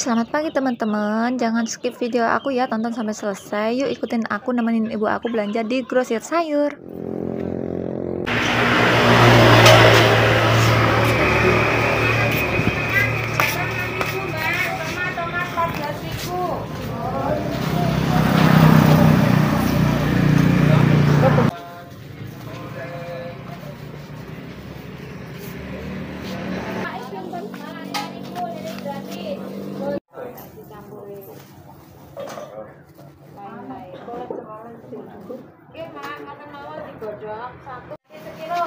selamat pagi teman-teman. Jangan skip video aku ya, tonton sampai selesai. Yuk ikutin aku nemenin ibu aku belanja di grosir sayur.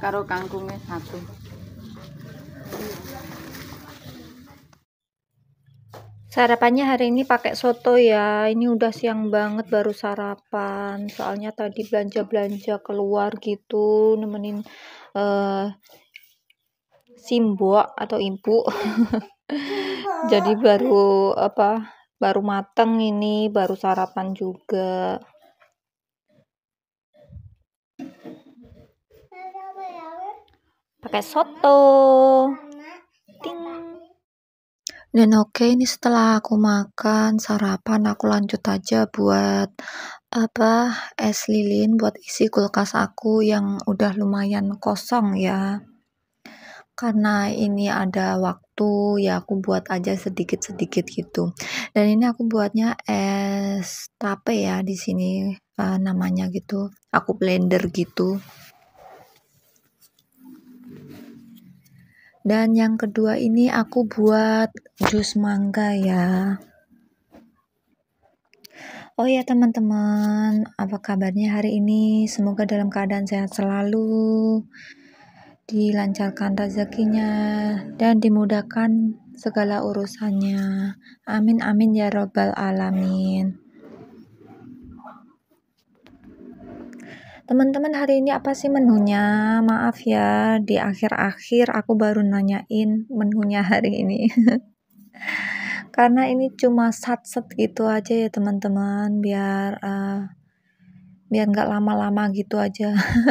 karo kangkungnya satu Sarapannya hari ini pakai soto ya. Ini udah siang banget baru sarapan. Soalnya tadi belanja-belanja keluar gitu, nemenin uh, eh, simbok atau ibu. Jadi baru apa? Baru mateng ini, baru sarapan juga. pakai soto ting dan oke okay, ini setelah aku makan sarapan aku lanjut aja buat apa es lilin buat isi kulkas aku yang udah lumayan kosong ya karena ini ada waktu ya aku buat aja sedikit-sedikit gitu dan ini aku buatnya es tape ya di sini uh, namanya gitu aku blender gitu Dan yang kedua ini aku buat jus mangga ya. Oh ya teman-teman, apa kabarnya hari ini? Semoga dalam keadaan sehat selalu, dilancarkan rezekinya, dan dimudahkan segala urusannya. Amin amin ya robbal alamin. Teman-teman hari ini apa sih menunya? Maaf ya, di akhir-akhir aku baru nanyain menunya hari ini. Karena ini cuma sat-set gitu aja ya teman-teman, biar uh, biar nggak lama-lama gitu aja.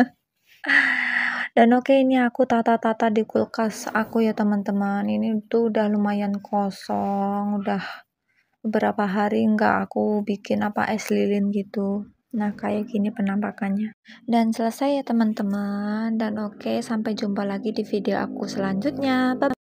Dan oke okay, ini aku tata-tata di kulkas aku ya teman-teman. Ini tuh udah lumayan kosong, udah beberapa hari nggak aku bikin apa es lilin gitu Nah, kayak gini penampakannya. Dan selesai ya teman-teman. Dan oke, sampai jumpa lagi di video aku selanjutnya. Bye.